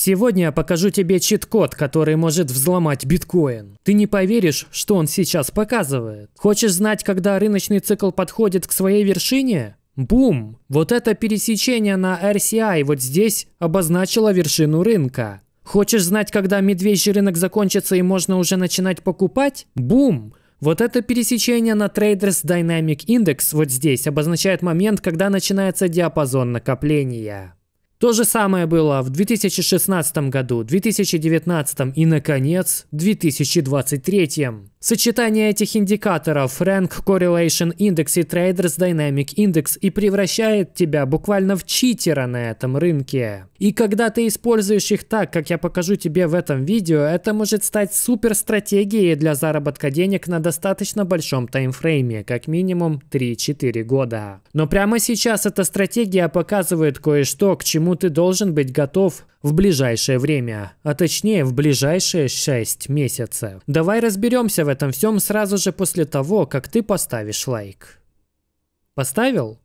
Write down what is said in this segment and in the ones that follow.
Сегодня я покажу тебе чит-код, который может взломать биткоин. Ты не поверишь, что он сейчас показывает. Хочешь знать, когда рыночный цикл подходит к своей вершине? Бум! Вот это пересечение на RCI вот здесь обозначило вершину рынка. Хочешь знать, когда медвежий рынок закончится и можно уже начинать покупать? Бум! Вот это пересечение на Traders Dynamic Index вот здесь обозначает момент, когда начинается диапазон накопления. То же самое было в 2016 году, 2019 и, наконец, 2023. Сочетание этих индикаторов Rank Correlation Index и Traders Dynamic Index и превращает тебя буквально в читера на этом рынке. И когда ты используешь их так, как я покажу тебе в этом видео, это может стать супер стратегией для заработка денег на достаточно большом таймфрейме, как минимум 3-4 года. Но прямо сейчас эта стратегия показывает кое-что, к чему ты должен быть готов в ближайшее время, а точнее в ближайшие 6 месяцев. Давай разберемся в этом всем сразу же после того, как ты поставишь лайк. Поставил?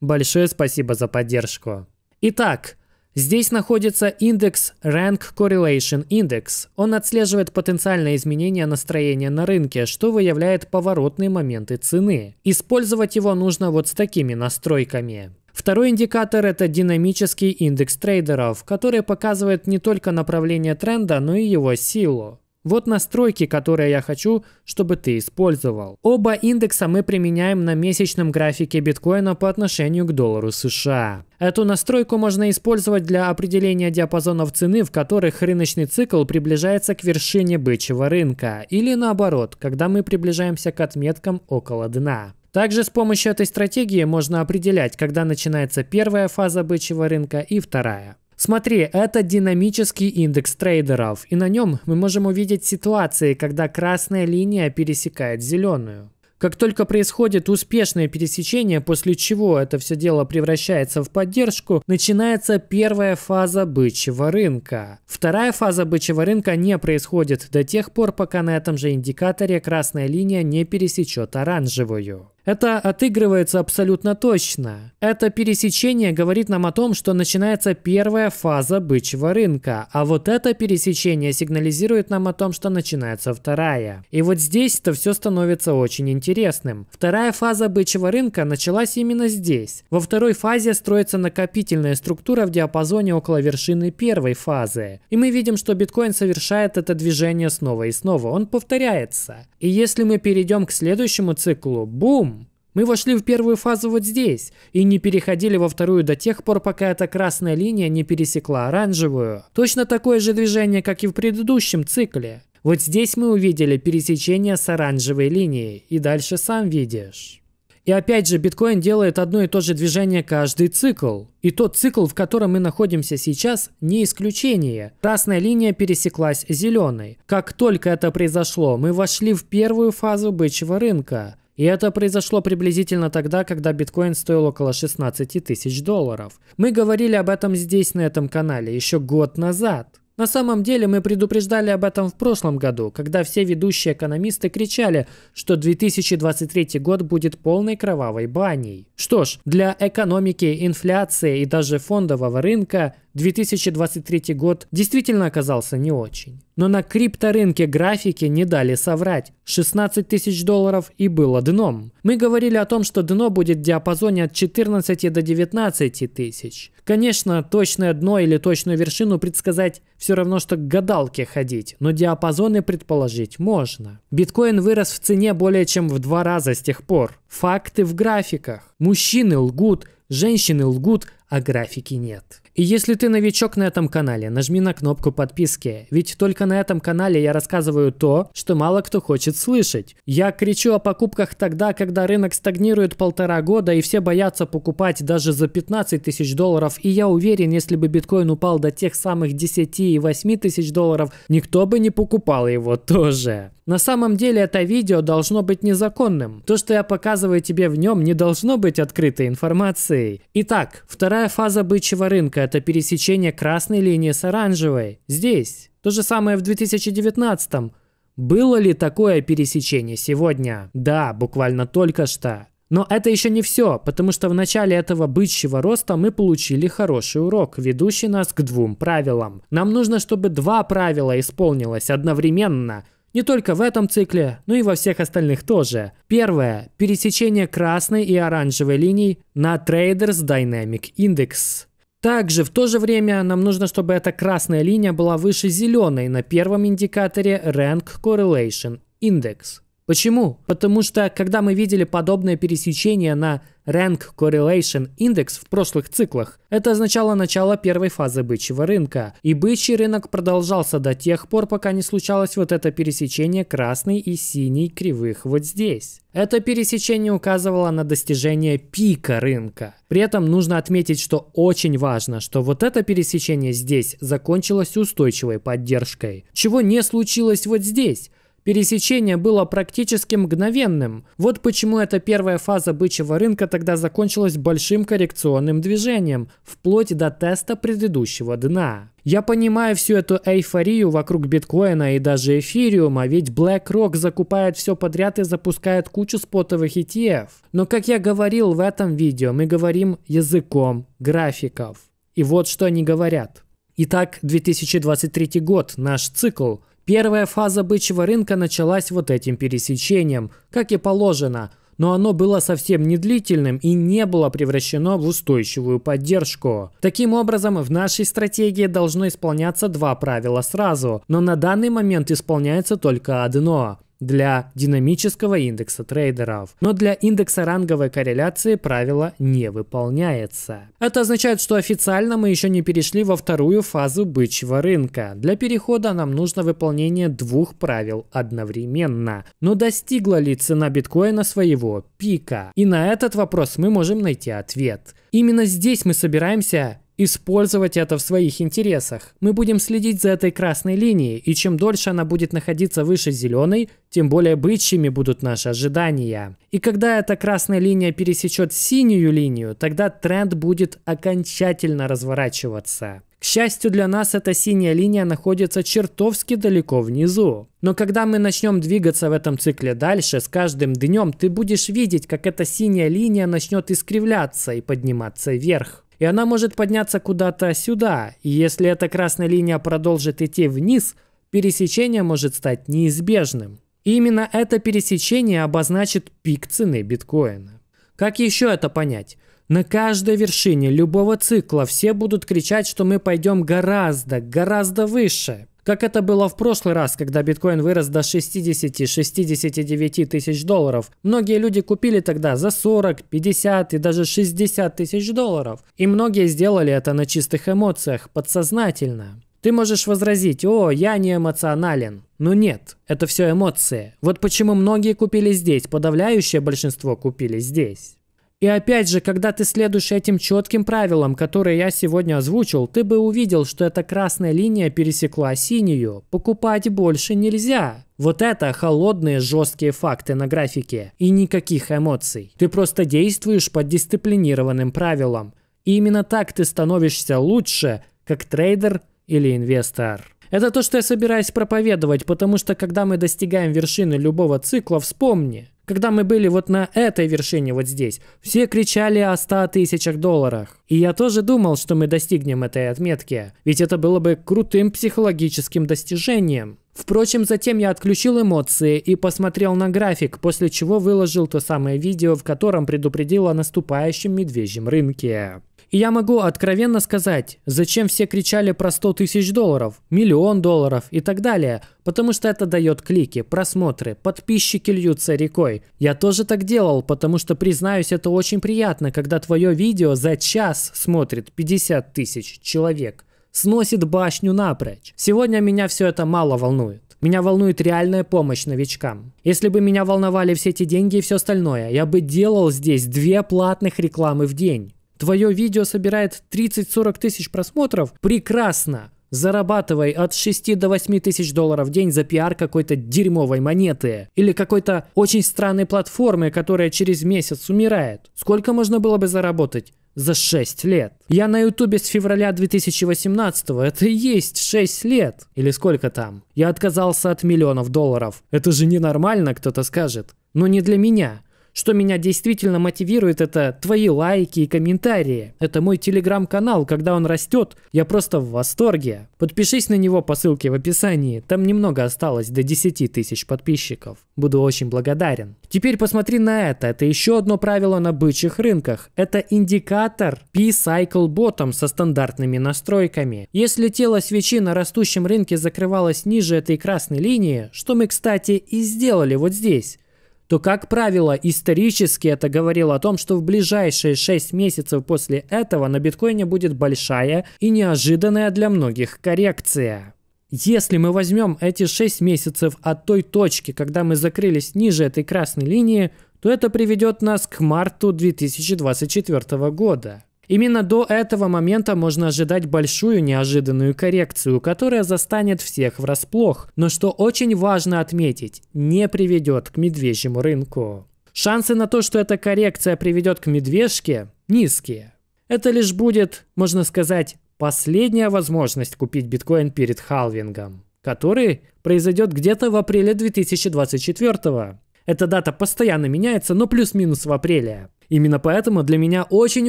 Большое спасибо за поддержку. Итак, Здесь находится индекс Rank Correlation Index. Он отслеживает потенциальные изменения настроения на рынке, что выявляет поворотные моменты цены. Использовать его нужно вот с такими настройками. Второй индикатор – это динамический индекс трейдеров, который показывает не только направление тренда, но и его силу. Вот настройки, которые я хочу, чтобы ты использовал. Оба индекса мы применяем на месячном графике биткоина по отношению к доллару США. Эту настройку можно использовать для определения диапазонов цены, в которых рыночный цикл приближается к вершине бычьего рынка, или наоборот, когда мы приближаемся к отметкам около дна. Также с помощью этой стратегии можно определять, когда начинается первая фаза бычьего рынка и вторая. Смотри, это динамический индекс трейдеров, и на нем мы можем увидеть ситуации, когда красная линия пересекает зеленую. Как только происходит успешное пересечение, после чего это все дело превращается в поддержку, начинается первая фаза бычьего рынка. Вторая фаза бычьего рынка не происходит до тех пор, пока на этом же индикаторе красная линия не пересечет оранжевую. Это отыгрывается абсолютно точно. Это пересечение говорит нам о том, что начинается первая фаза бычьего рынка, а вот это пересечение сигнализирует нам о том, что начинается вторая. И вот здесь-то все становится очень интересным. Вторая фаза бычьего рынка началась именно здесь. Во второй фазе строится накопительная структура в диапазоне около вершины первой фазы. И мы видим, что биткоин совершает это движение снова и снова. Он повторяется. И если мы перейдем к следующему циклу, бум! Мы вошли в первую фазу вот здесь и не переходили во вторую до тех пор, пока эта красная линия не пересекла оранжевую. Точно такое же движение, как и в предыдущем цикле. Вот здесь мы увидели пересечение с оранжевой линией, и дальше сам видишь. И опять же, биткоин делает одно и то же движение каждый цикл. И тот цикл, в котором мы находимся сейчас, не исключение. Красная линия пересеклась зеленой. Как только это произошло, мы вошли в первую фазу бычьего рынка. И это произошло приблизительно тогда, когда биткоин стоил около 16 тысяч долларов. Мы говорили об этом здесь, на этом канале, еще год назад. На самом деле мы предупреждали об этом в прошлом году, когда все ведущие экономисты кричали, что 2023 год будет полной кровавой баней. Что ж, для экономики, инфляции и даже фондового рынка 2023 год действительно оказался не очень. Но на крипторынке графики не дали соврать. 16 тысяч долларов и было дном. Мы говорили о том, что дно будет в диапазоне от 14 до 19 тысяч. Конечно, точное дно или точную вершину предсказать все равно, что к гадалке ходить, но диапазоны предположить можно. Биткоин вырос в цене более чем в два раза с тех пор. Факты в графиках. Мужчины лгут, женщины лгут, а графики нет. И если ты новичок на этом канале, нажми на кнопку подписки, ведь только на этом канале я рассказываю то, что мало кто хочет слышать. Я кричу о покупках тогда, когда рынок стагнирует полтора года и все боятся покупать даже за 15 тысяч долларов, и я уверен, если бы биткоин упал до тех самых 10 и 8 тысяч долларов, никто бы не покупал его тоже. На самом деле это видео должно быть незаконным. То, что я показываю тебе в нем, не должно быть открытой информацией. Итак, вторая фаза бычьего рынка – это пересечение красной линии с оранжевой. Здесь. То же самое в 2019 -м. Было ли такое пересечение сегодня? Да, буквально только что. Но это еще не все, потому что в начале этого бычьего роста мы получили хороший урок, ведущий нас к двум правилам. Нам нужно, чтобы два правила исполнилось одновременно – не только в этом цикле, но и во всех остальных тоже. Первое. Пересечение красной и оранжевой линий на Traders Dynamic Index. Также в то же время нам нужно, чтобы эта красная линия была выше зеленой на первом индикаторе Rank Correlation Index. Почему? Потому что когда мы видели подобное пересечение на Rank Correlation Index в прошлых циклах. Это означало начало первой фазы бычьего рынка. И бычий рынок продолжался до тех пор, пока не случалось вот это пересечение красной и синей кривых вот здесь. Это пересечение указывало на достижение пика рынка. При этом нужно отметить, что очень важно, что вот это пересечение здесь закончилось устойчивой поддержкой, чего не случилось вот здесь. Пересечение было практически мгновенным. Вот почему эта первая фаза бычьего рынка тогда закончилась большим коррекционным движением, вплоть до теста предыдущего дна. Я понимаю всю эту эйфорию вокруг биткоина и даже эфириума, ведь BlackRock закупает все подряд и запускает кучу спотовых ETF. Но как я говорил в этом видео, мы говорим языком графиков. И вот что они говорят. Итак, 2023 год, наш цикл. Первая фаза бычьего рынка началась вот этим пересечением, как и положено, но оно было совсем не длительным и не было превращено в устойчивую поддержку. Таким образом, в нашей стратегии должно исполняться два правила сразу, но на данный момент исполняется только одно для динамического индекса трейдеров. Но для индекса ранговой корреляции правило не выполняется. Это означает, что официально мы еще не перешли во вторую фазу бычьего рынка. Для перехода нам нужно выполнение двух правил одновременно. Но достигла ли цена биткоина своего пика? И на этот вопрос мы можем найти ответ. Именно здесь мы собираемся использовать это в своих интересах. Мы будем следить за этой красной линией, и чем дольше она будет находиться выше зеленой, тем более бычьими будут наши ожидания. И когда эта красная линия пересечет синюю линию, тогда тренд будет окончательно разворачиваться. К счастью для нас, эта синяя линия находится чертовски далеко внизу. Но когда мы начнем двигаться в этом цикле дальше, с каждым днем ты будешь видеть, как эта синяя линия начнет искривляться и подниматься вверх и она может подняться куда-то сюда, и если эта красная линия продолжит идти вниз, пересечение может стать неизбежным. И именно это пересечение обозначит пик цены биткоина. Как еще это понять? На каждой вершине любого цикла все будут кричать, что мы пойдем гораздо, гораздо выше как это было в прошлый раз, когда биткоин вырос до 60-69 тысяч долларов. Многие люди купили тогда за 40, 50 и даже 60 тысяч долларов. И многие сделали это на чистых эмоциях, подсознательно. Ты можешь возразить, о, я не эмоционален. Но нет, это все эмоции. Вот почему многие купили здесь, подавляющее большинство купили здесь. И опять же, когда ты следуешь этим четким правилам, которые я сегодня озвучил, ты бы увидел, что эта красная линия пересекла синюю. Покупать больше нельзя. Вот это холодные жесткие факты на графике. И никаких эмоций. Ты просто действуешь под дисциплинированным правилам. И именно так ты становишься лучше, как трейдер или инвестор. Это то, что я собираюсь проповедовать, потому что когда мы достигаем вершины любого цикла, вспомни – когда мы были вот на этой вершине вот здесь, все кричали о 100 тысячах долларах. И я тоже думал, что мы достигнем этой отметки, ведь это было бы крутым психологическим достижением. Впрочем, затем я отключил эмоции и посмотрел на график, после чего выложил то самое видео, в котором предупредил о наступающем медвежьем рынке. И я могу откровенно сказать, зачем все кричали про 100 тысяч долларов, миллион долларов и так далее, потому что это дает клики, просмотры, подписчики льются рекой. Я тоже так делал, потому что, признаюсь, это очень приятно, когда твое видео за час смотрит 50 тысяч человек. Сносит башню напрочь. Сегодня меня все это мало волнует. Меня волнует реальная помощь новичкам. Если бы меня волновали все эти деньги и все остальное, я бы делал здесь две платных рекламы в день. Твое видео собирает 30-40 тысяч просмотров. Прекрасно! зарабатывай от 6 до 8 тысяч долларов в день за пиар какой-то дерьмовой монеты или какой-то очень странной платформы, которая через месяц умирает. Сколько можно было бы заработать? За 6 лет. Я на ютубе с февраля 2018, го это и есть 6 лет. Или сколько там? Я отказался от миллионов долларов. Это же ненормально, кто-то скажет. Но не для меня. Что меня действительно мотивирует, это твои лайки и комментарии. Это мой телеграм-канал, когда он растет, я просто в восторге. Подпишись на него по ссылке в описании, там немного осталось до 10 тысяч подписчиков. Буду очень благодарен. Теперь посмотри на это, это еще одно правило на бычьих рынках. Это индикатор P-Cycle Bottom со стандартными настройками. Если тело свечи на растущем рынке закрывалось ниже этой красной линии, что мы, кстати, и сделали вот здесь, то, как правило, исторически это говорило о том, что в ближайшие 6 месяцев после этого на биткоине будет большая и неожиданная для многих коррекция. Если мы возьмем эти 6 месяцев от той точки, когда мы закрылись ниже этой красной линии, то это приведет нас к марту 2024 года. Именно до этого момента можно ожидать большую неожиданную коррекцию, которая застанет всех врасплох, но что очень важно отметить, не приведет к медвежьему рынку. Шансы на то, что эта коррекция приведет к медвежке, низкие. Это лишь будет, можно сказать, последняя возможность купить биткоин перед халвингом, который произойдет где-то в апреле 2024 -го. Эта дата постоянно меняется, но плюс-минус в апреле. Именно поэтому для меня очень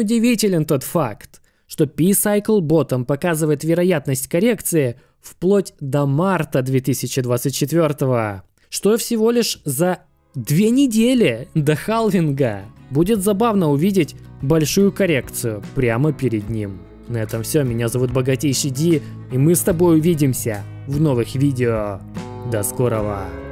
удивителен тот факт, что P-Cycle ботом показывает вероятность коррекции вплоть до марта 2024, что всего лишь за две недели до халвинга. Будет забавно увидеть большую коррекцию прямо перед ним. На этом все, меня зовут Богатейший Ди, и мы с тобой увидимся в новых видео. До скорого!